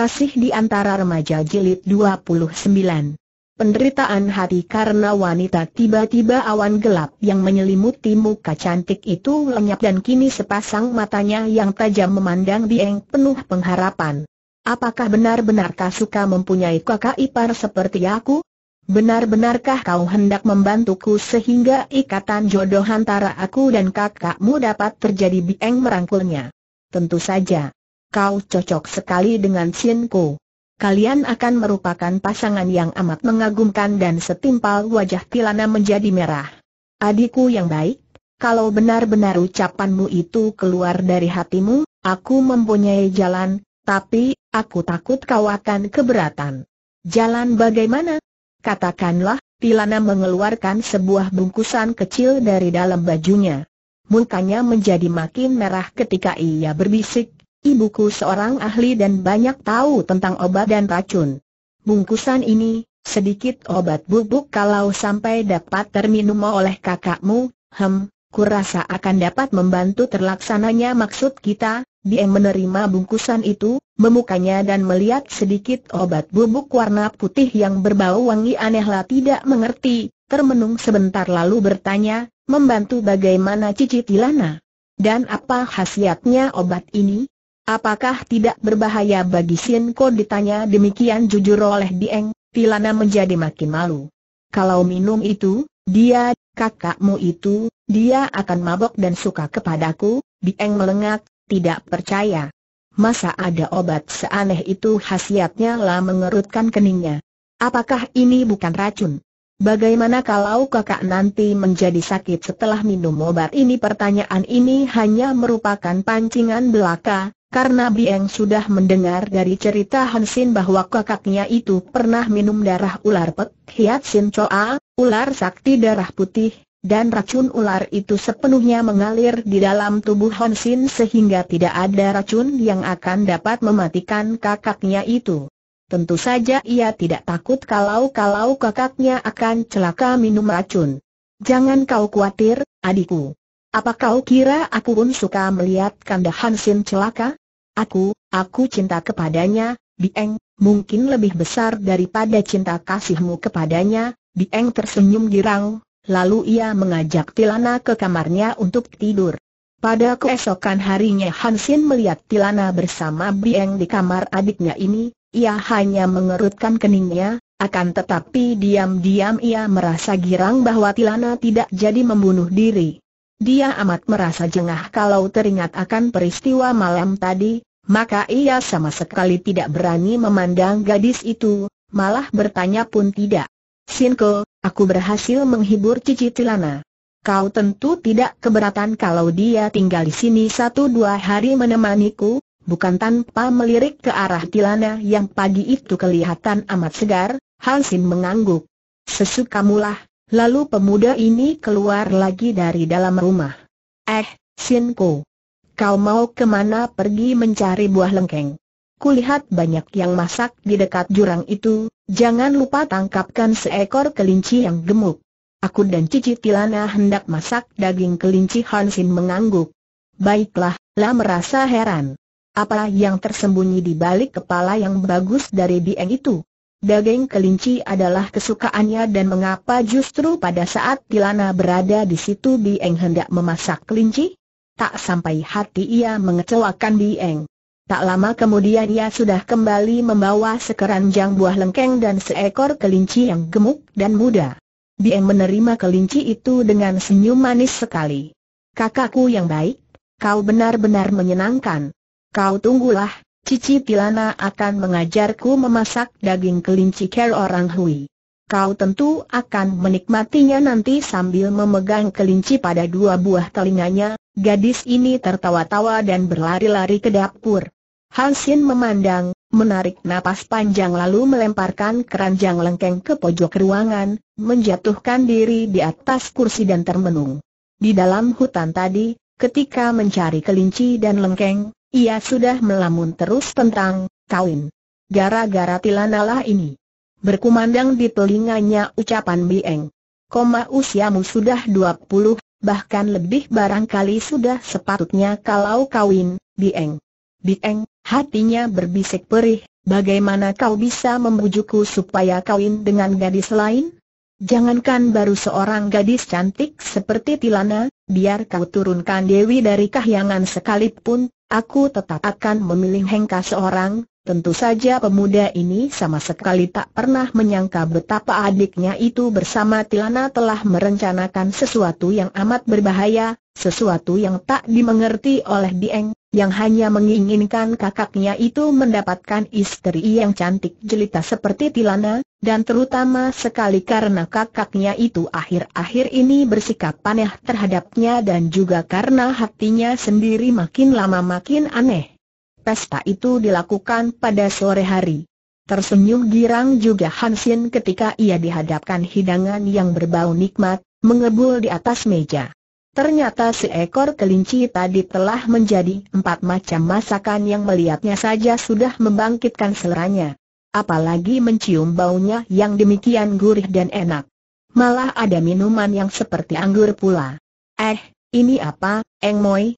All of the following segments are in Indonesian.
Kasih di antara remaja jilid 29. Penderitaan hati karena wanita tiba-tiba awan gelap yang menyelimuti muka cantik itu lenyap dan kini sepasang matanya yang tajam memandang Dieng penuh pengharapan. Apakah benar-benar Kasuka mempunyai kakak ipar seperti aku? Benar-benarkah kau hendak membantuku sehingga ikatan jodoh antara aku dan kakakmu dapat terjadi bieng merangkulnya? Tentu saja kau cocok sekali dengan Sienko. Kalian akan merupakan pasangan yang amat mengagumkan dan setimpal wajah Tilana menjadi merah. Adikku yang baik, kalau benar-benar ucapanmu itu keluar dari hatimu, aku mempunyai jalan, tapi, aku takut kau akan keberatan. Jalan bagaimana? Katakanlah, Tilana mengeluarkan sebuah bungkusan kecil dari dalam bajunya. Mukanya menjadi makin merah ketika ia berbisik, Ibuku seorang ahli dan banyak tahu tentang obat dan racun. Bungkusan ini, sedikit obat bubuk kalau sampai dapat terminum oleh kakakmu, hem, kurasa akan dapat membantu terlaksananya maksud kita, dia menerima bungkusan itu, memukanya dan melihat sedikit obat bubuk warna putih yang berbau wangi anehlah tidak mengerti, termenung sebentar lalu bertanya, membantu bagaimana cicit Ilana? Dan apa khasiatnya obat ini? Apakah tidak berbahaya bagi Sin Ko ditanya demikian jujur oleh Dieng, Tilana menjadi makin malu. Kalau minum itu, dia, kakakmu itu, dia akan mabok dan suka kepadaku, Dieng melengak, tidak percaya. Masa ada obat seaneh itu khasiatnya lah mengerutkan keningnya. Apakah ini bukan racun? Bagaimana kalau kakak nanti menjadi sakit setelah minum obat ini? Pertanyaan ini hanya merupakan pancingan belaka, karena Bieng sudah mendengar dari cerita Hansin bahwa kakaknya itu pernah minum darah ular Pek Hiat Sin Choa, ular sakti darah putih, dan racun ular itu sepenuhnya mengalir di dalam tubuh Hansin sehingga tidak ada racun yang akan dapat mematikan kakaknya itu. Tentu saja ia tidak takut kalau-kalau kakaknya akan celaka minum racun. Jangan kau khawatir, adikku. Apa kau kira aku pun suka melihat kanda Hansin celaka? Aku, aku cinta kepadanya, Bieng. mungkin lebih besar daripada cinta kasihmu kepadanya, Bieng. tersenyum girang, lalu ia mengajak Tilana ke kamarnya untuk tidur. Pada keesokan harinya Hansin melihat Tilana bersama Bieng di kamar adiknya ini, ia hanya mengerutkan keningnya, akan tetapi diam-diam ia merasa girang bahwa Tilana tidak jadi membunuh diri. Dia amat merasa jengah kalau teringat akan peristiwa malam tadi, maka ia sama sekali tidak berani memandang gadis itu, malah bertanya pun tidak. Sinko, aku berhasil menghibur Cici Tilana. Kau tentu tidak keberatan kalau dia tinggal di sini satu dua hari menemaniku, bukan tanpa melirik ke arah Tilana yang pagi itu kelihatan amat segar, Hansin mengangguk. Sesukamulah, Lalu pemuda ini keluar lagi dari dalam rumah. Eh, Sinko. Kau mau kemana pergi mencari buah lengkeng? Kulihat banyak yang masak di dekat jurang itu, jangan lupa tangkapkan seekor kelinci yang gemuk. Aku dan Cici Tilana hendak masak daging kelinci Hansin mengangguk. Baiklah, lah merasa heran. Apa yang tersembunyi di balik kepala yang bagus dari Dieng itu? Daging kelinci adalah kesukaannya dan mengapa justru pada saat Tilana berada di situ Bieng hendak memasak kelinci? Tak sampai hati ia mengecewakan Bieng. Tak lama kemudian ia sudah kembali membawa sekeranjang buah lengkeng dan seekor kelinci yang gemuk dan muda. Bieng menerima kelinci itu dengan senyum manis sekali. Kakakku yang baik, kau benar-benar menyenangkan. Kau tunggulah, Cici Tilana akan mengajarku memasak daging kelinci ker orang Hui. Kau tentu akan menikmatinya nanti sambil memegang kelinci pada dua buah telinganya, gadis ini tertawa-tawa dan berlari-lari ke dapur. Hansin memandang, menarik napas panjang lalu melemparkan keranjang lengkeng ke pojok ruangan, menjatuhkan diri di atas kursi dan termenung. Di dalam hutan tadi, ketika mencari kelinci dan lengkeng, ia sudah melamun terus tentang kawin. Gara-gara tilanalah ini. Berkumandang di telinganya ucapan Bieng. Koma usiamu sudah 20, bahkan lebih barangkali sudah sepatutnya kalau kawin, Bieng. Bieng, hatinya berbisik perih, bagaimana kau bisa membujukku supaya kawin dengan gadis lain? Jangankan baru seorang gadis cantik seperti Tilana, biar kau turunkan Dewi dari kahyangan sekalipun, Aku tetap akan memilih Hengka seorang, tentu saja pemuda ini sama sekali tak pernah menyangka betapa adiknya itu bersama Tilana telah merencanakan sesuatu yang amat berbahaya, sesuatu yang tak dimengerti oleh Dieng, yang hanya menginginkan kakaknya itu mendapatkan istri yang cantik jelita seperti Tilana, dan terutama sekali karena kakaknya itu akhir-akhir ini bersikap aneh terhadapnya dan juga karena hatinya sendiri makin lama makin aneh. Pesta itu dilakukan pada sore hari. Tersenyum girang juga Hansin ketika ia dihadapkan hidangan yang berbau nikmat, mengebul di atas meja. Ternyata seekor kelinci tadi telah menjadi empat macam masakan yang melihatnya saja sudah membangkitkan seleranya apalagi mencium baunya yang demikian gurih dan enak. Malah ada minuman yang seperti anggur pula. Eh, ini apa, Eng Moi?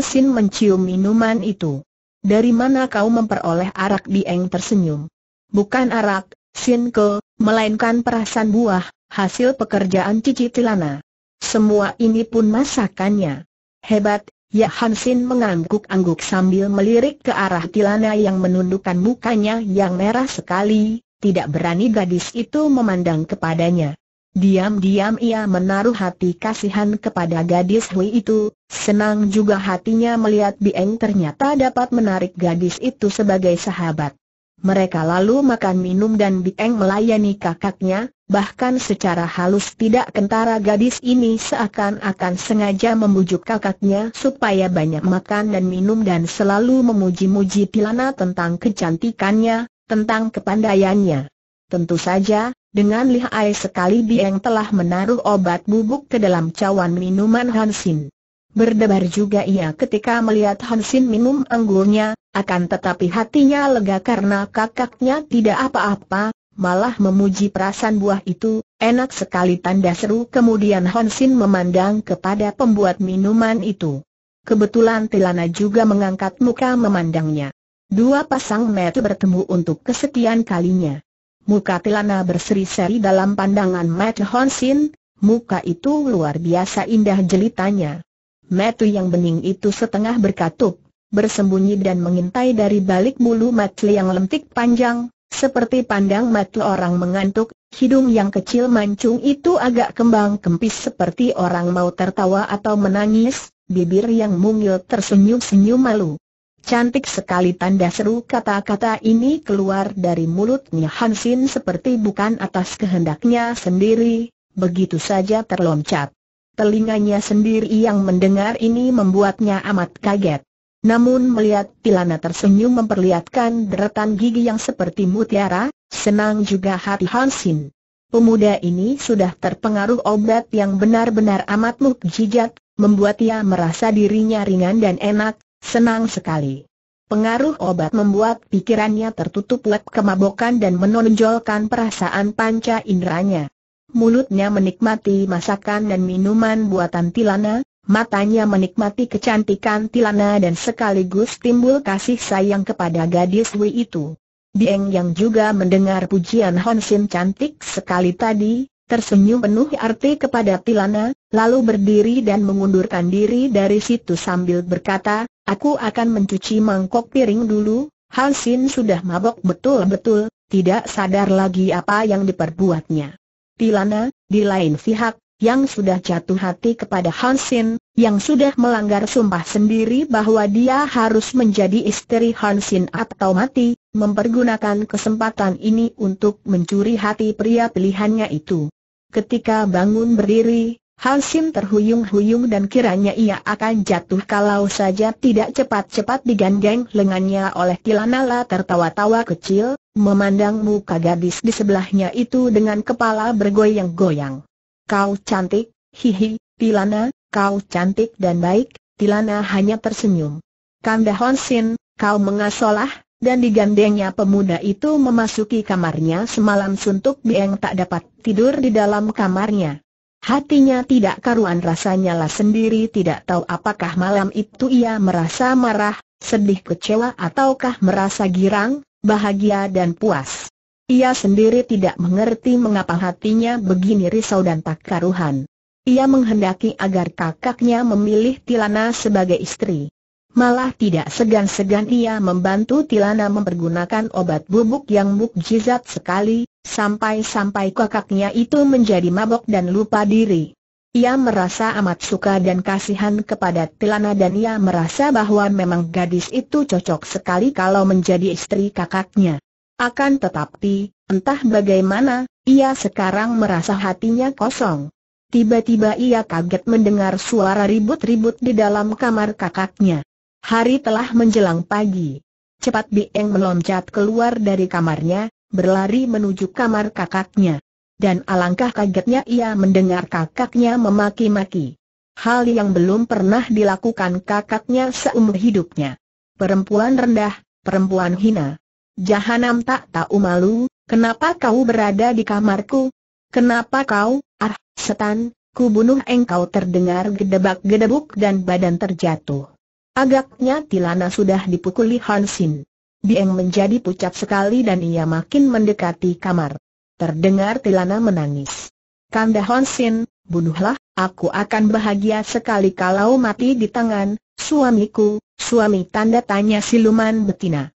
Sin mencium minuman itu. Dari mana kau memperoleh arak di Eng tersenyum? Bukan arak, Sin Ko, melainkan perasan buah, hasil pekerjaan Cici Tilana. Semua ini pun masakannya. Hebat, Ya Hansin mengangguk-angguk sambil melirik ke arah Tilana yang menundukkan mukanya yang merah sekali, tidak berani gadis itu memandang kepadanya. Diam-diam ia menaruh hati kasihan kepada gadis Hui itu, senang juga hatinya melihat Bieng ternyata dapat menarik gadis itu sebagai sahabat. Mereka lalu makan minum dan Bieng melayani kakaknya, bahkan secara halus tidak kentara gadis ini seakan-akan sengaja membujuk kakaknya supaya banyak makan dan minum dan selalu memuji-muji Pilana tentang kecantikannya, tentang kepandaiannya. Tentu saja, dengan lihai sekali Bieng telah menaruh obat bubuk ke dalam cawan minuman Hansin. Berdebar juga ia ketika melihat Hansin minum anggurnya, akan tetapi hatinya lega karena kakaknya tidak apa-apa, malah memuji perasan buah itu, enak sekali tanda seru kemudian Sin memandang kepada pembuat minuman itu. Kebetulan Tilana juga mengangkat muka memandangnya. Dua pasang mata bertemu untuk kesekian kalinya. Muka Tilana berseri-seri dalam pandangan mata Sin, muka itu luar biasa indah jelitanya. Mata yang bening itu setengah berkatup, bersembunyi dan mengintai dari balik bulu Matli yang lentik panjang, seperti pandang mata orang mengantuk, hidung yang kecil mancung itu agak kembang kempis seperti orang mau tertawa atau menangis, bibir yang mungil tersenyum-senyum malu. Cantik sekali tanda seru kata-kata ini keluar dari mulutnya Hansin seperti bukan atas kehendaknya sendiri, begitu saja terloncat. Telinganya sendiri yang mendengar ini membuatnya amat kaget. Namun melihat Tilana tersenyum memperlihatkan deretan gigi yang seperti mutiara, senang juga hati Hansin. Pemuda ini sudah terpengaruh obat yang benar-benar amat mukjizat, membuat ia merasa dirinya ringan dan enak, senang sekali. Pengaruh obat membuat pikirannya tertutup lek kemabokan dan menonjolkan perasaan panca inderanya. Mulutnya menikmati masakan dan minuman buatan Tilana, Matanya menikmati kecantikan Tilana dan sekaligus timbul kasih sayang kepada gadis Wei itu. Dieng yang juga mendengar pujian Sin cantik sekali tadi, tersenyum penuh arti kepada Tilana, lalu berdiri dan mengundurkan diri dari situ sambil berkata, Aku akan mencuci mangkok piring dulu, Hansin sudah mabok betul-betul, tidak sadar lagi apa yang diperbuatnya. Tilana, di lain pihak, yang sudah jatuh hati kepada Hansin, yang sudah melanggar sumpah sendiri bahwa dia harus menjadi istri Hansin atau mati, mempergunakan kesempatan ini untuk mencuri hati pria pilihannya itu. Ketika bangun berdiri, Hansin terhuyung-huyung dan kiranya ia akan jatuh kalau saja tidak cepat-cepat digandeng lengannya oleh Kilanala tertawa-tawa kecil, memandang muka gadis di sebelahnya itu dengan kepala bergoyang-goyang kau cantik, hihi, Tilana, kau cantik dan baik, Tilana hanya tersenyum. Kanda Honsin, kau mengasolah, dan digandengnya pemuda itu memasuki kamarnya semalam suntuk Bieng tak dapat tidur di dalam kamarnya. Hatinya tidak karuan rasanya lah sendiri tidak tahu apakah malam itu ia merasa marah, sedih kecewa ataukah merasa girang, bahagia dan puas. Ia sendiri tidak mengerti mengapa hatinya begini risau dan tak karuhan. Ia menghendaki agar kakaknya memilih Tilana sebagai istri. Malah tidak segan-segan ia membantu Tilana mempergunakan obat bubuk yang mukjizat sekali, sampai-sampai kakaknya itu menjadi mabok dan lupa diri. Ia merasa amat suka dan kasihan kepada Tilana dan ia merasa bahwa memang gadis itu cocok sekali kalau menjadi istri kakaknya. Akan tetapi, entah bagaimana, ia sekarang merasa hatinya kosong. Tiba-tiba ia kaget mendengar suara ribut-ribut di dalam kamar kakaknya. Hari telah menjelang pagi. Cepat Bieng meloncat keluar dari kamarnya, berlari menuju kamar kakaknya. Dan alangkah kagetnya ia mendengar kakaknya memaki-maki. Hal yang belum pernah dilakukan kakaknya seumur hidupnya. Perempuan rendah, perempuan hina. Jahanam tak tahu malu, kenapa kau berada di kamarku? Kenapa kau, ah, setan, ku bunuh engkau terdengar gedebak-gedebuk dan badan terjatuh. Agaknya Tilana sudah dipukuli Hansin. Dieng menjadi pucat sekali dan ia makin mendekati kamar. Terdengar Tilana menangis. Kanda Hansin, bunuhlah, aku akan bahagia sekali kalau mati di tangan, suamiku, suami tanda tanya siluman betina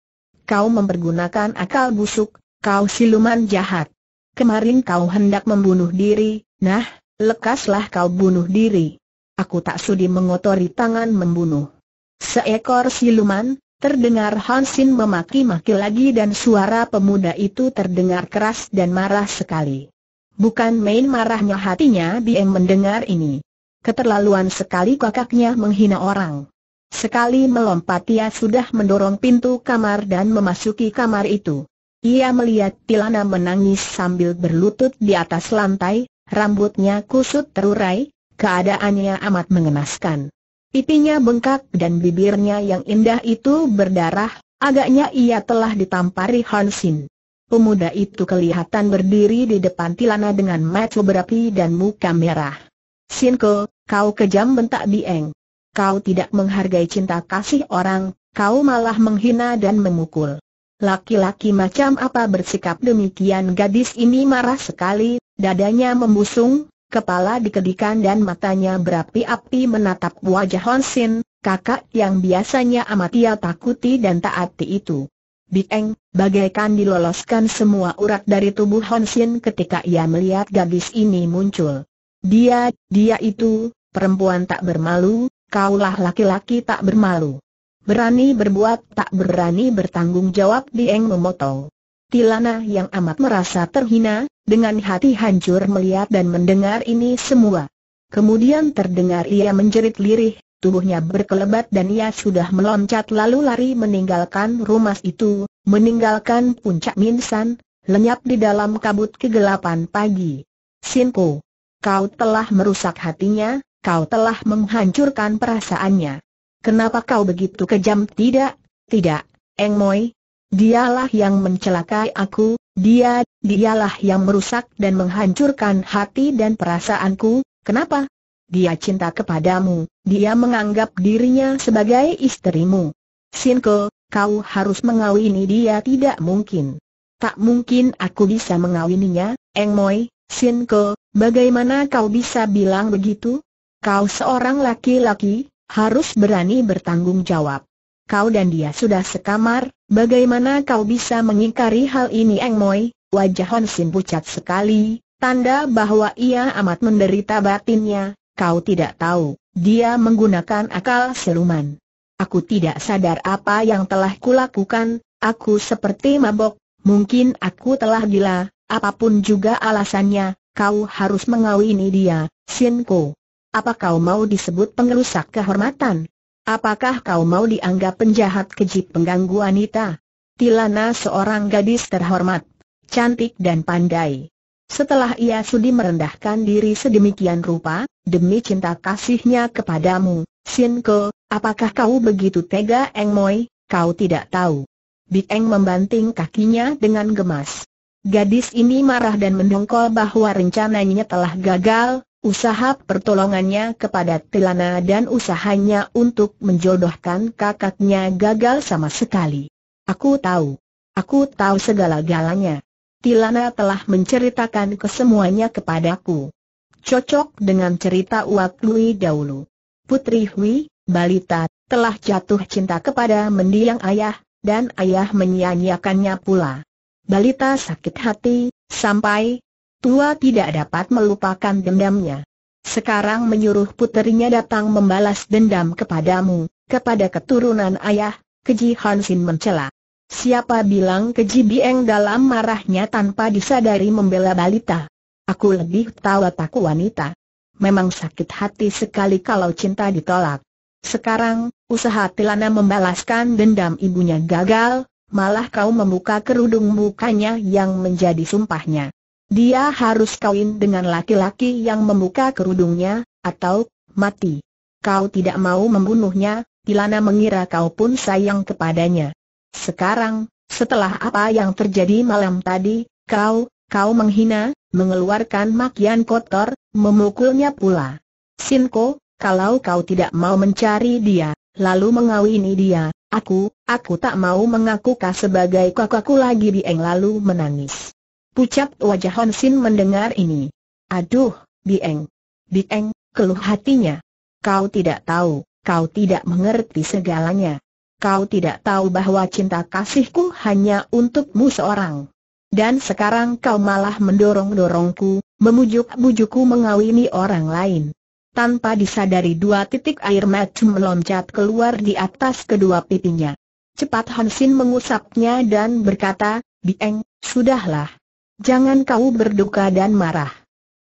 kau mempergunakan akal busuk, kau siluman jahat. Kemarin kau hendak membunuh diri, nah, lekaslah kau bunuh diri. Aku tak sudi mengotori tangan membunuh. Seekor siluman, terdengar Hansin memaki-maki lagi dan suara pemuda itu terdengar keras dan marah sekali. Bukan main marahnya hatinya Biem mendengar ini. Keterlaluan sekali kakaknya menghina orang. Sekali melompat ia sudah mendorong pintu kamar dan memasuki kamar itu. Ia melihat Tilana menangis sambil berlutut di atas lantai, rambutnya kusut terurai, keadaannya amat mengenaskan. Pipinya bengkak dan bibirnya yang indah itu berdarah, agaknya ia telah ditampari Hansin. Pemuda itu kelihatan berdiri di depan Tilana dengan mata berapi dan muka merah. Sinko, kau kejam bentak dieng kau tidak menghargai cinta kasih orang, kau malah menghina dan memukul. Laki-laki macam apa bersikap demikian gadis ini marah sekali, dadanya membusung, kepala dikedikan dan matanya berapi-api menatap wajah Honsin, kakak yang biasanya amat ia takuti dan taati itu. Bieng, bagaikan diloloskan semua urat dari tubuh Honsin ketika ia melihat gadis ini muncul. Dia, dia itu, perempuan tak bermalu, kaulah laki-laki tak bermalu. Berani berbuat tak berani bertanggung jawab Dieng memotong. Tilana yang amat merasa terhina, dengan hati hancur melihat dan mendengar ini semua. Kemudian terdengar ia menjerit lirih, tubuhnya berkelebat dan ia sudah meloncat lalu lari meninggalkan rumah itu, meninggalkan puncak Minsan, lenyap di dalam kabut kegelapan pagi. Sinko, kau telah merusak hatinya, kau telah menghancurkan perasaannya. Kenapa kau begitu kejam? Tidak, tidak, Eng Moi. Dialah yang mencelakai aku, dia, dialah yang merusak dan menghancurkan hati dan perasaanku, kenapa? Dia cinta kepadamu, dia menganggap dirinya sebagai istrimu. Sinko, kau harus mengawini dia tidak mungkin. Tak mungkin aku bisa mengawininya, Eng Moi, Sinko, bagaimana kau bisa bilang begitu? Kau seorang laki-laki, harus berani bertanggung jawab. Kau dan dia sudah sekamar, bagaimana kau bisa mengingkari hal ini Eng Moi? Wajah Hon Sin pucat sekali, tanda bahwa ia amat menderita batinnya, kau tidak tahu, dia menggunakan akal seluman. Aku tidak sadar apa yang telah kulakukan, aku seperti mabok, mungkin aku telah gila, apapun juga alasannya, kau harus mengawini dia, Ko. Apa kau mau disebut pengerusak kehormatan? Apakah kau mau dianggap penjahat keji pengganggu wanita? Tilana seorang gadis terhormat, cantik dan pandai. Setelah ia sudi merendahkan diri sedemikian rupa, demi cinta kasihnya kepadamu, Sinko, apakah kau begitu tega Eng Moi, kau tidak tahu. Big Eng membanting kakinya dengan gemas. Gadis ini marah dan mendongkol bahwa rencananya telah gagal, Usaha pertolongannya kepada Tilana dan usahanya untuk menjodohkan kakaknya gagal sama sekali. Aku tahu. Aku tahu segala-galanya. Tilana telah menceritakan kesemuanya kepadaku. Cocok dengan cerita Uak Lui dahulu. Putri Hui, balita, telah jatuh cinta kepada mendiang ayah, dan ayah menyanyiakannya pula. Balita sakit hati, sampai, tua tidak dapat melupakan dendamnya. Sekarang menyuruh puterinya datang membalas dendam kepadamu, kepada keturunan ayah, Keji Hansin mencela. Siapa bilang Keji Bieng dalam marahnya tanpa disadari membela balita? Aku lebih tahu tak wanita. Memang sakit hati sekali kalau cinta ditolak. Sekarang, usaha Tilana membalaskan dendam ibunya gagal, malah kau membuka kerudung mukanya yang menjadi sumpahnya. Dia harus kawin dengan laki-laki yang membuka kerudungnya, atau mati. Kau tidak mau membunuhnya, Tilana mengira kau pun sayang kepadanya. Sekarang, setelah apa yang terjadi malam tadi, kau, kau menghina, mengeluarkan makian kotor, memukulnya pula. Sinko, kalau kau tidak mau mencari dia, lalu mengawini dia, aku, aku tak mau mengaku kau sebagai kakakku lagi dieng lalu menangis. Pucat wajah Hon mendengar ini. Aduh, Bieng. Bieng, keluh hatinya. Kau tidak tahu, kau tidak mengerti segalanya. Kau tidak tahu bahwa cinta kasihku hanya untukmu seorang. Dan sekarang kau malah mendorong-dorongku, memujuk bujukku mengawini orang lain. Tanpa disadari dua titik air mata meloncat keluar di atas kedua pipinya. Cepat Hansin mengusapnya dan berkata, Bieng, sudahlah, Jangan kau berduka dan marah.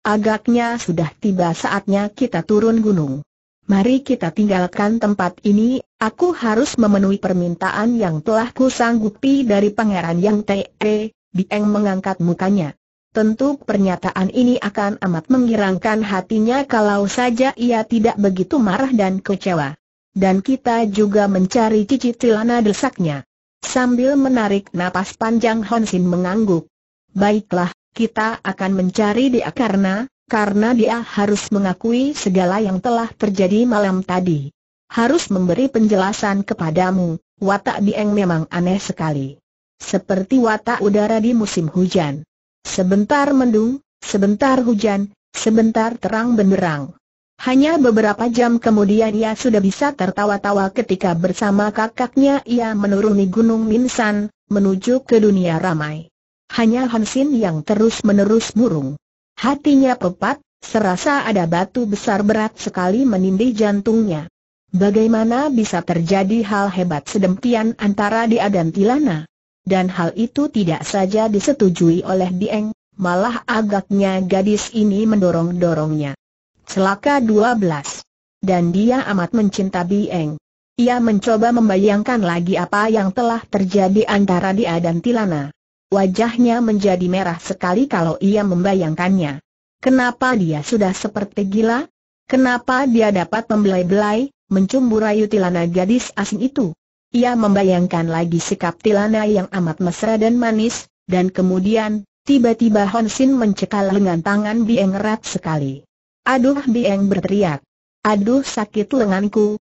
Agaknya sudah tiba saatnya kita turun gunung. Mari kita tinggalkan tempat ini, aku harus memenuhi permintaan yang telah kusanggupi dari pangeran yang T.E. Bieng mengangkat mukanya. Tentu pernyataan ini akan amat mengirangkan hatinya kalau saja ia tidak begitu marah dan kecewa. Dan kita juga mencari cicit celana desaknya. Sambil menarik napas panjang Honsin mengangguk. Baiklah, kita akan mencari dia karena, karena dia harus mengakui segala yang telah terjadi malam tadi. Harus memberi penjelasan kepadamu, watak Dieng memang aneh sekali. Seperti watak udara di musim hujan. Sebentar mendung, sebentar hujan, sebentar terang benderang. Hanya beberapa jam kemudian ia sudah bisa tertawa-tawa ketika bersama kakaknya ia menuruni Gunung Minsan, menuju ke dunia ramai. Hanya Hansin yang terus-menerus murung. Hatinya pepat, serasa ada batu besar berat sekali menindih jantungnya. Bagaimana bisa terjadi hal hebat sedemikian antara dia dan Tilana? Dan hal itu tidak saja disetujui oleh Dieng, malah agaknya gadis ini mendorong-dorongnya. Celaka 12. Dan dia amat mencinta Dieng. Ia mencoba membayangkan lagi apa yang telah terjadi antara dia dan Tilana. Wajahnya menjadi merah sekali kalau ia membayangkannya. Kenapa dia sudah seperti gila? Kenapa dia dapat membelai-belai, mencumburai Tilana gadis asing itu? Ia membayangkan lagi sikap Tilana yang amat mesra dan manis, dan kemudian, tiba-tiba Honsin mencekal lengan tangan Bieng erat sekali. Aduh Bieng berteriak. Aduh sakit lenganku,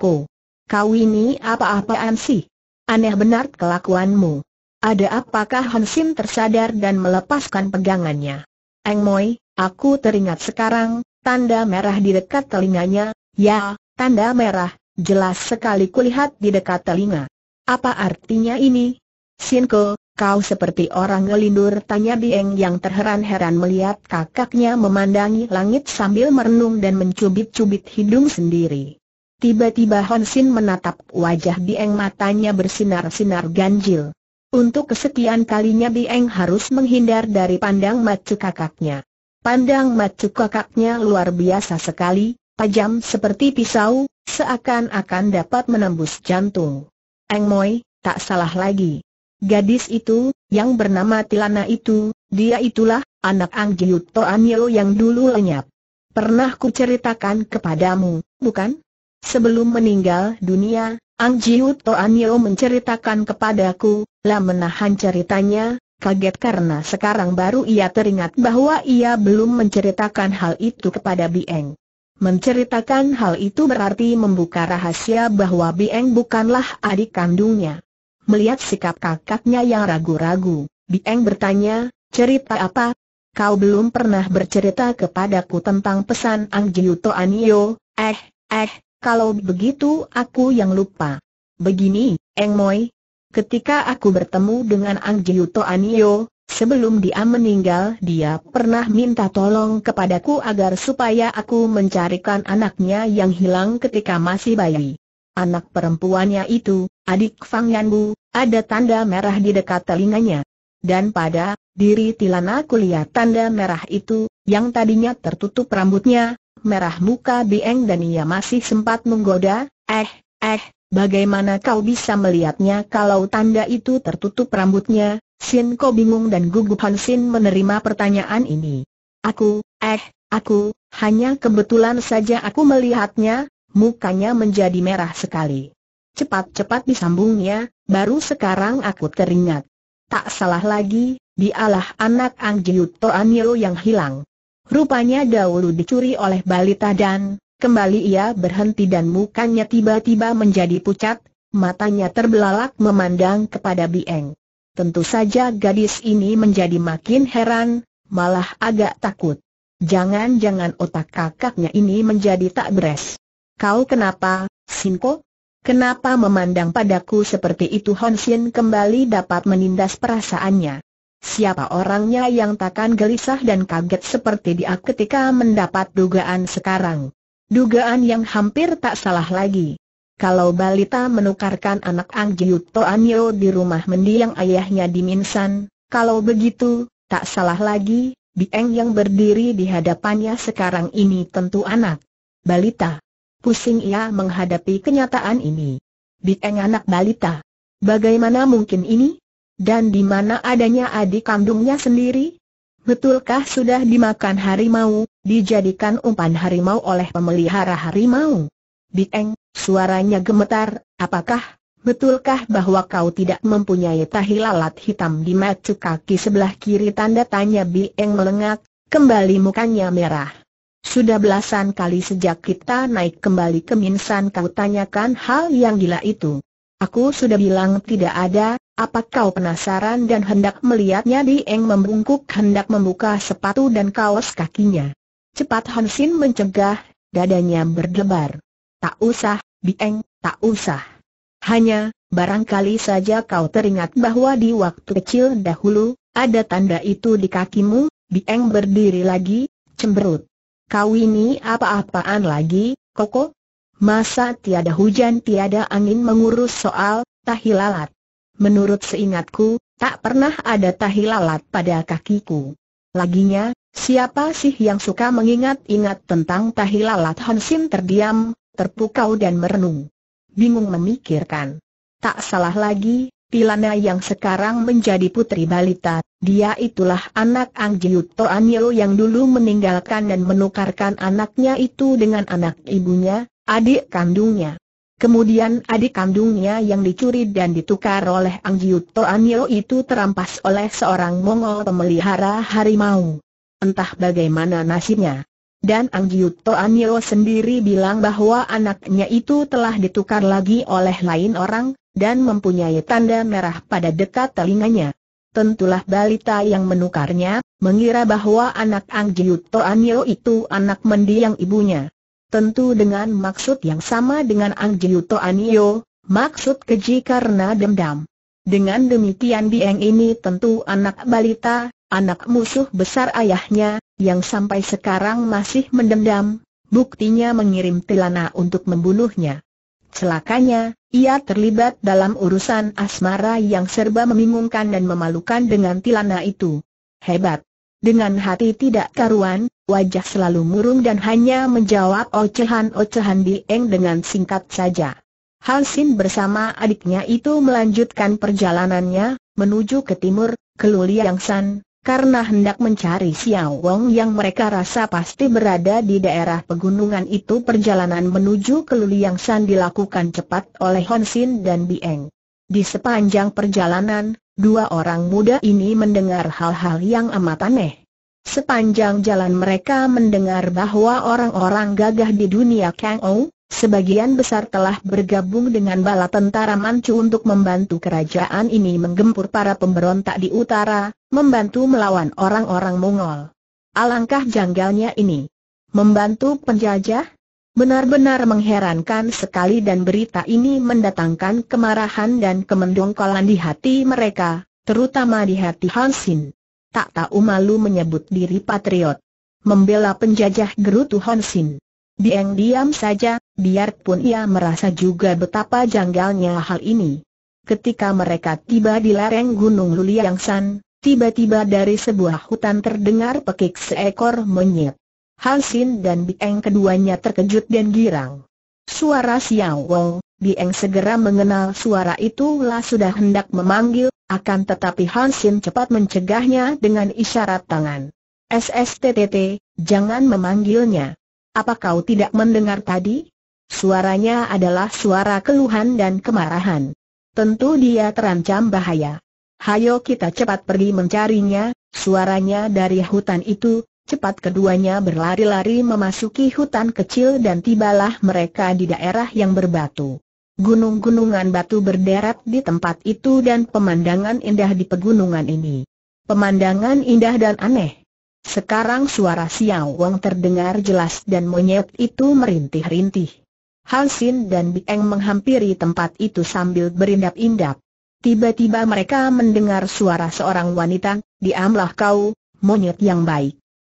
Ko. Kau ini apa-apaan sih? Aneh benar kelakuanmu. Ada apakah Hansin tersadar dan melepaskan pegangannya? Eng Moi, aku teringat sekarang, tanda merah di dekat telinganya, ya, tanda merah, jelas sekali kulihat di dekat telinga. Apa artinya ini? Sinko, kau seperti orang ngelindur tanya Bieng yang terheran-heran melihat kakaknya memandangi langit sambil merenung dan mencubit-cubit hidung sendiri. Tiba-tiba Hansin menatap wajah Bieng matanya bersinar-sinar ganjil. Untuk kesekian kalinya Bieng harus menghindar dari pandang macu kakaknya. Pandang macu kakaknya luar biasa sekali, tajam seperti pisau, seakan-akan dapat menembus jantung. Eng Moi, tak salah lagi. Gadis itu, yang bernama Tilana itu, dia itulah, anak Ang Jiut yang dulu lenyap. Pernah ku ceritakan kepadamu, bukan? Sebelum meninggal dunia, Ang Jiut menceritakan kepadaku, Lam menahan ceritanya, kaget karena sekarang baru ia teringat bahwa ia belum menceritakan hal itu kepada Bieng. Menceritakan hal itu berarti membuka rahasia bahwa Bieng bukanlah adik kandungnya. Melihat sikap kakaknya yang ragu-ragu, Bieng bertanya, cerita apa? Kau belum pernah bercerita kepadaku tentang pesan Ang Jiuto Anio, eh, eh, kalau begitu aku yang lupa. Begini, Eng Moi, Ketika aku bertemu dengan Ang Jiuto Anio, sebelum dia meninggal dia pernah minta tolong kepadaku agar supaya aku mencarikan anaknya yang hilang ketika masih bayi. Anak perempuannya itu, adik Fang Yanbu, ada tanda merah di dekat telinganya. Dan pada diri Tilana kulihat tanda merah itu, yang tadinya tertutup rambutnya, merah muka Bieng dan ia masih sempat menggoda, eh, eh, Bagaimana kau bisa melihatnya kalau tanda itu tertutup rambutnya? Sin Ko bingung dan gugup Han Sin menerima pertanyaan ini. Aku, eh, aku, hanya kebetulan saja aku melihatnya, mukanya menjadi merah sekali. Cepat-cepat disambungnya, baru sekarang aku teringat. Tak salah lagi, dialah anak Ang Jiut Yeo yang hilang. Rupanya dahulu dicuri oleh balita dan, Kembali ia berhenti dan mukanya tiba-tiba menjadi pucat, matanya terbelalak memandang kepada Bieng. Tentu saja gadis ini menjadi makin heran, malah agak takut. Jangan-jangan otak kakaknya ini menjadi tak beres. Kau kenapa, Sinko? Kenapa memandang padaku seperti itu Sin kembali dapat menindas perasaannya. Siapa orangnya yang takkan gelisah dan kaget seperti dia ketika mendapat dugaan sekarang? Dugaan yang hampir tak salah lagi. Kalau balita menukarkan anak Ang Jiuk Toanyo di rumah mendiang ayahnya di Minsan, kalau begitu, tak salah lagi, Bieng yang berdiri di hadapannya sekarang ini tentu anak balita. Pusing ia menghadapi kenyataan ini. Bieng anak balita. Bagaimana mungkin ini? Dan di mana adanya adik kandungnya sendiri? Betulkah sudah dimakan harimau, dijadikan umpan harimau oleh pemelihara harimau? Dieng, suaranya gemetar, apakah, betulkah bahwa kau tidak mempunyai tahi lalat hitam di macu kaki sebelah kiri? Tanda tanya Bieng melengak, kembali mukanya merah. Sudah belasan kali sejak kita naik kembali ke Minsan kau tanyakan hal yang gila itu. Aku sudah bilang tidak ada, apa kau penasaran dan hendak melihatnya Dieng membungkuk hendak membuka sepatu dan kaos kakinya. Cepat Hansin mencegah, dadanya berdebar. Tak usah, Dieng, tak usah. Hanya, barangkali saja kau teringat bahwa di waktu kecil dahulu, ada tanda itu di kakimu, Dieng berdiri lagi, cemberut. Kau ini apa-apaan lagi, Koko? Masa tiada hujan tiada angin mengurus soal, tahilalat. Menurut seingatku, tak pernah ada tahi lalat pada kakiku. Laginya, siapa sih yang suka mengingat-ingat tentang tahi lalat Hansim terdiam, terpukau dan merenung. Bingung memikirkan. Tak salah lagi, Pilana yang sekarang menjadi putri balita, dia itulah anak Ang Jiut Anyo yang dulu meninggalkan dan menukarkan anaknya itu dengan anak ibunya, adik kandungnya. Kemudian adik kandungnya yang dicuri dan ditukar oleh Ang Jiuto Anio itu terampas oleh seorang Mongol pemelihara harimau. Entah bagaimana nasibnya. Dan Ang Jiuto Anio sendiri bilang bahwa anaknya itu telah ditukar lagi oleh lain orang, dan mempunyai tanda merah pada dekat telinganya. Tentulah balita yang menukarnya, mengira bahwa anak Ang Jiuto Anio itu anak mendiang ibunya tentu dengan maksud yang sama dengan Ang Jiuto Anio, maksud keji karena dendam. Dengan demikian Dieng ini tentu anak balita, anak musuh besar ayahnya, yang sampai sekarang masih mendendam, buktinya mengirim Tilana untuk membunuhnya. Celakanya, ia terlibat dalam urusan asmara yang serba membingungkan dan memalukan dengan Tilana itu. Hebat! Dengan hati tidak karuan, wajah selalu murung dan hanya menjawab ocehan-ocehan Dieng dengan singkat saja. Halsin bersama adiknya itu melanjutkan perjalanannya, menuju ke timur, ke Luliang San, karena hendak mencari Xiao Wong yang mereka rasa pasti berada di daerah pegunungan itu perjalanan menuju ke Luliang San dilakukan cepat oleh Honsin dan Bieng. Di sepanjang perjalanan, Dua orang muda ini mendengar hal-hal yang amat aneh. Sepanjang jalan mereka mendengar bahwa orang-orang gagah di dunia Kang Ou, sebagian besar telah bergabung dengan bala tentara Manchu untuk membantu kerajaan ini menggempur para pemberontak di utara, membantu melawan orang-orang Mongol. Alangkah janggalnya ini. Membantu penjajah? Benar-benar mengherankan sekali dan berita ini mendatangkan kemarahan dan kemendongkolan di hati mereka, terutama di hati Hansin. Tak tahu malu menyebut diri patriot. Membela penjajah gerutu Hansin. Dieng diam saja, biarpun ia merasa juga betapa janggalnya hal ini. Ketika mereka tiba di lereng Gunung Luliangsan, tiba-tiba dari sebuah hutan terdengar pekik seekor monyet. Halsin dan Bieng keduanya terkejut dan girang. Suara Xiao Wong, Bieng segera mengenal suara itu lah sudah hendak memanggil, akan tetapi Halsin cepat mencegahnya dengan isyarat tangan. SSTTT, jangan memanggilnya. Apa kau tidak mendengar tadi? Suaranya adalah suara keluhan dan kemarahan. Tentu dia terancam bahaya. Hayo kita cepat pergi mencarinya, suaranya dari hutan itu, Cepat keduanya berlari-lari memasuki hutan kecil dan tibalah mereka di daerah yang berbatu. Gunung-gunungan batu berderet di tempat itu dan pemandangan indah di pegunungan ini. Pemandangan indah dan aneh. Sekarang suara Xiao Wang terdengar jelas dan monyet itu merintih-rintih. Halsin dan Bieng menghampiri tempat itu sambil berindap-indap. Tiba-tiba mereka mendengar suara seorang wanita, diamlah kau, monyet yang baik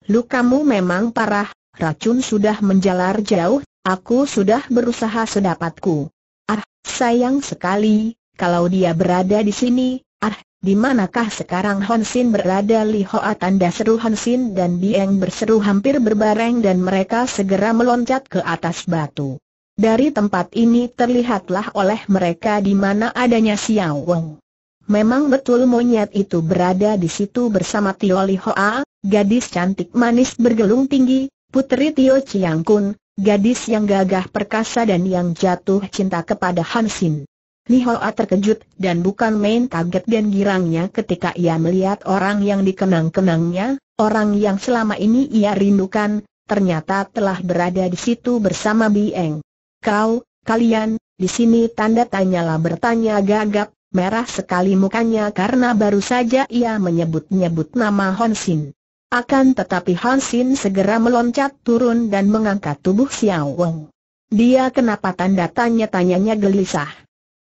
lukamu memang parah, racun sudah menjalar jauh, aku sudah berusaha sedapatku. Ah, sayang sekali, kalau dia berada di sini, ah, di manakah sekarang Honsin berada Li Hoa tanda seru Honsin dan Bieng berseru hampir berbareng dan mereka segera meloncat ke atas batu. Dari tempat ini terlihatlah oleh mereka di mana adanya Xiao Wong. Memang betul monyet itu berada di situ bersama Tio Li Hoa, ah? Gadis cantik manis bergelung tinggi, putri Tio Chiang Kun, gadis yang gagah perkasa dan yang jatuh cinta kepada Han Xin. Li Hoa terkejut dan bukan main kaget dan girangnya ketika ia melihat orang yang dikenang-kenangnya, orang yang selama ini ia rindukan, ternyata telah berada di situ bersama Bieng. Kau, kalian, di sini tanda tanyalah bertanya gagap, merah sekali mukanya karena baru saja ia menyebut-nyebut nama Sin. Akan tetapi Hansin segera meloncat turun dan mengangkat tubuh Xiao Wong. Dia kenapa tanda tanya-tanyanya gelisah.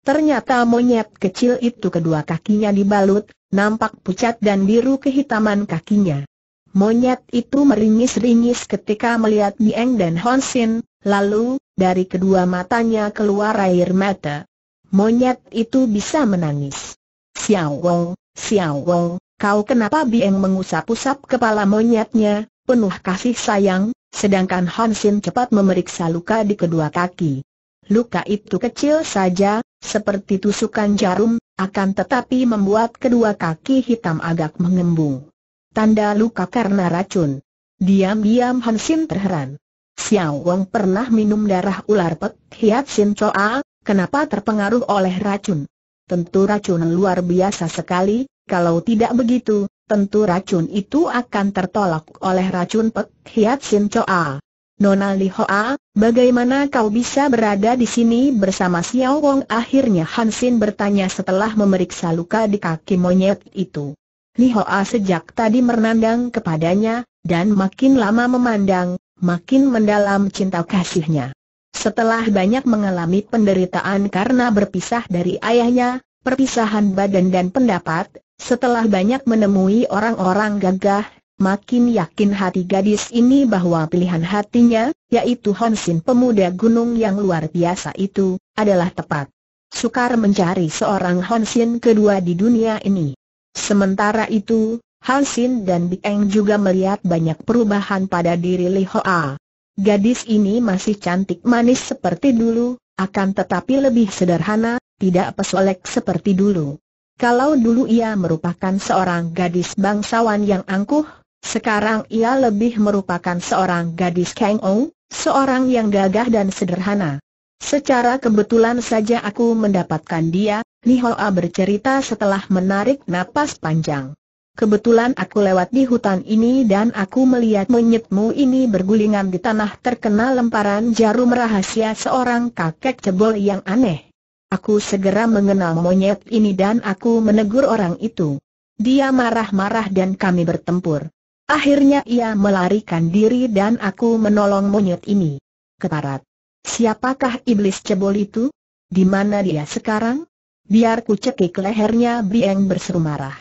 Ternyata monyet kecil itu kedua kakinya dibalut, nampak pucat dan biru kehitaman kakinya. Monyet itu meringis-ringis ketika melihat Nieng dan Hansin, lalu, dari kedua matanya keluar air mata. Monyet itu bisa menangis. Xiao Wong, Xiao Wong, Kau kenapa bieng mengusap-usap kepala monyetnya, penuh kasih sayang, sedangkan Hansin cepat memeriksa luka di kedua kaki. Luka itu kecil saja, seperti tusukan jarum, akan tetapi membuat kedua kaki hitam agak mengembung. Tanda luka karena racun. Diam-diam Hansin terheran. Xiao Wang pernah minum darah ular pet, Hiat Sin Choa, kenapa terpengaruh oleh racun? Tentu racun luar biasa sekali, kalau tidak begitu, tentu racun itu akan tertolak oleh racun Pek Hiat Sin Choa. Nona Li Hoa, bagaimana kau bisa berada di sini bersama Xiao Wong? Akhirnya Hansin bertanya setelah memeriksa luka di kaki monyet itu. Li Hoa sejak tadi menandang kepadanya, dan makin lama memandang, makin mendalam cinta kasihnya. Setelah banyak mengalami penderitaan karena berpisah dari ayahnya, perpisahan badan dan pendapat, setelah banyak menemui orang-orang gagah, makin yakin hati gadis ini bahwa pilihan hatinya, yaitu Honsin pemuda gunung yang luar biasa itu, adalah tepat. Sukar mencari seorang Honsin kedua di dunia ini. Sementara itu, Hansin dan Bieng juga melihat banyak perubahan pada diri Li Hoa. Gadis ini masih cantik manis seperti dulu, akan tetapi lebih sederhana, tidak pesolek seperti dulu. Kalau dulu ia merupakan seorang gadis bangsawan yang angkuh, sekarang ia lebih merupakan seorang gadis Kang Ong, seorang yang gagah dan sederhana. Secara kebetulan saja aku mendapatkan dia, Li Hoa bercerita setelah menarik napas panjang. Kebetulan aku lewat di hutan ini dan aku melihat monyetmu ini bergulingan di tanah terkena lemparan jarum rahasia seorang kakek cebol yang aneh. Aku segera mengenal monyet ini dan aku menegur orang itu. Dia marah-marah dan kami bertempur. Akhirnya ia melarikan diri dan aku menolong monyet ini. Keparat. Siapakah iblis cebol itu? Di mana dia sekarang? Biar ku cekik lehernya Bieng berseru marah.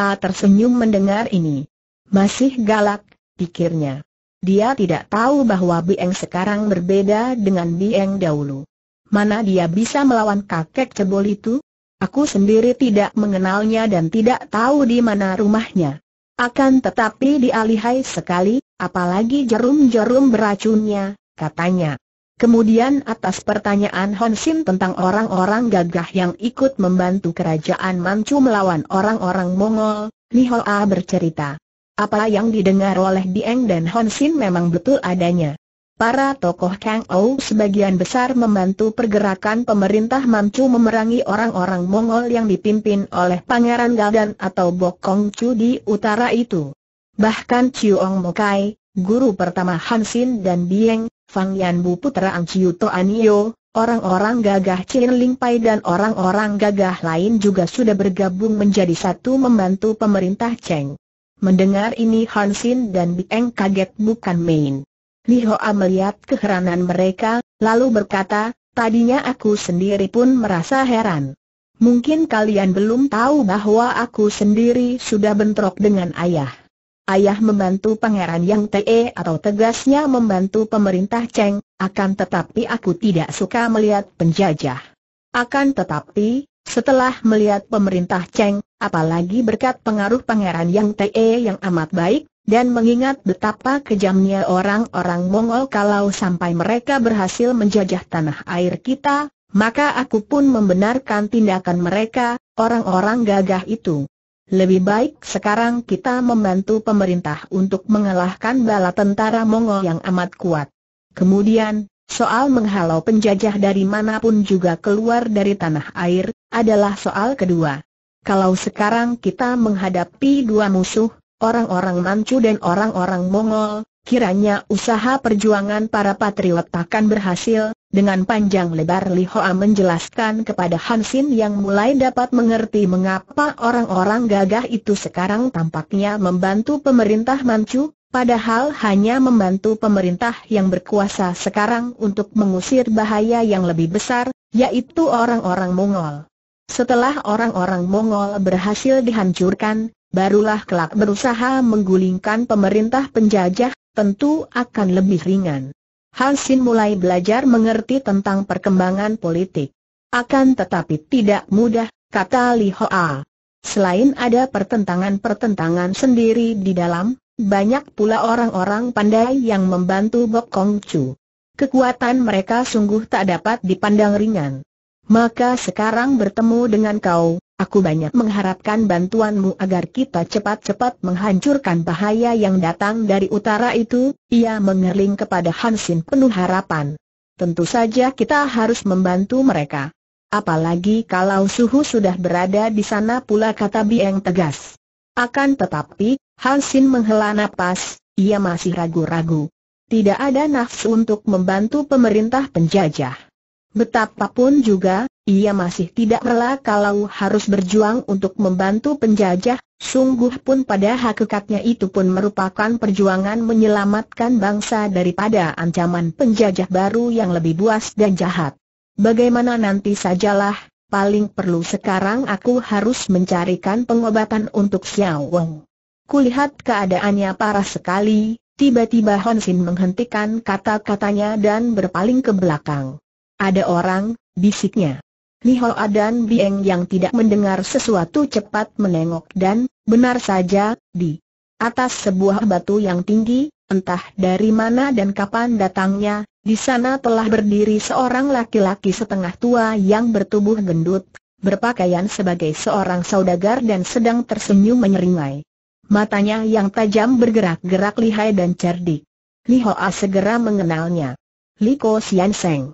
a tersenyum mendengar ini. Masih galak, pikirnya. Dia tidak tahu bahwa Bieng sekarang berbeda dengan Bieng dahulu mana dia bisa melawan kakek cebol itu? Aku sendiri tidak mengenalnya dan tidak tahu di mana rumahnya. Akan tetapi dialihai sekali, apalagi jarum-jarum beracunnya, katanya. Kemudian atas pertanyaan Hon Sin tentang orang-orang gagah yang ikut membantu kerajaan Manchu melawan orang-orang Mongol, Nihoa bercerita. Apa yang didengar oleh Dieng dan Hon Sin memang betul adanya. Para tokoh Kang Ou sebagian besar membantu pergerakan pemerintah mampu memerangi orang-orang Mongol yang dipimpin oleh Pangeran Galdan atau Bokong Chu di utara itu. Bahkan Chiong Mokai, guru pertama Hansin dan Bieng, Fang Yanbu putra Ang Chiu Anio, orang-orang gagah Chin Ling Pai dan orang-orang gagah lain juga sudah bergabung menjadi satu membantu pemerintah Cheng. Mendengar ini Hansin dan Bieng kaget bukan main. Li Hoa melihat keheranan mereka, lalu berkata, tadinya aku sendiri pun merasa heran. Mungkin kalian belum tahu bahwa aku sendiri sudah bentrok dengan ayah. Ayah membantu pangeran Yang Te atau tegasnya membantu pemerintah Cheng, akan tetapi aku tidak suka melihat penjajah. Akan tetapi, setelah melihat pemerintah Cheng, apalagi berkat pengaruh pangeran Yang Te yang amat baik, dan mengingat betapa kejamnya orang-orang Mongol kalau sampai mereka berhasil menjajah tanah air kita, maka aku pun membenarkan tindakan mereka, orang-orang gagah itu. Lebih baik sekarang kita membantu pemerintah untuk mengalahkan bala tentara Mongol yang amat kuat. Kemudian, soal menghalau penjajah dari manapun juga keluar dari tanah air, adalah soal kedua. Kalau sekarang kita menghadapi dua musuh, orang-orang Manchu dan orang-orang Mongol, kiranya usaha perjuangan para patriot takkan berhasil, dengan panjang lebar Li Hoa menjelaskan kepada Hansin yang mulai dapat mengerti mengapa orang-orang gagah itu sekarang tampaknya membantu pemerintah Manchu, padahal hanya membantu pemerintah yang berkuasa sekarang untuk mengusir bahaya yang lebih besar, yaitu orang-orang Mongol. Setelah orang-orang Mongol berhasil dihancurkan, barulah kelak berusaha menggulingkan pemerintah penjajah, tentu akan lebih ringan. Hansin mulai belajar mengerti tentang perkembangan politik. Akan tetapi tidak mudah, kata Li Hoa. Selain ada pertentangan-pertentangan sendiri di dalam, banyak pula orang-orang pandai yang membantu Bok Kong Chu. Kekuatan mereka sungguh tak dapat dipandang ringan. Maka sekarang bertemu dengan kau, Aku banyak mengharapkan bantuanmu agar kita cepat-cepat menghancurkan bahaya yang datang dari utara itu. Ia mengerling kepada Hansin penuh harapan. Tentu saja kita harus membantu mereka. Apalagi kalau suhu sudah berada di sana pula kata Bieng tegas. Akan tetapi, Hansin menghela napas, ia masih ragu-ragu. Tidak ada nafsu untuk membantu pemerintah penjajah. Betapapun juga, ia masih tidak rela kalau harus berjuang untuk membantu penjajah, sungguh pun pada hakikatnya itu pun merupakan perjuangan menyelamatkan bangsa daripada ancaman penjajah baru yang lebih buas dan jahat. Bagaimana nanti sajalah, paling perlu sekarang aku harus mencarikan pengobatan untuk Xiao Wong. Kulihat keadaannya parah sekali, tiba-tiba Hon Sin menghentikan kata-katanya dan berpaling ke belakang. Ada orang, bisiknya. Lihoa Adan Bieng yang tidak mendengar sesuatu cepat menengok dan, benar saja, di atas sebuah batu yang tinggi, entah dari mana dan kapan datangnya, di sana telah berdiri seorang laki-laki setengah tua yang bertubuh gendut, berpakaian sebagai seorang saudagar dan sedang tersenyum menyeringai. Matanya yang tajam bergerak-gerak lihai dan cerdik. Li Hoa segera mengenalnya. Ko Sian Seng.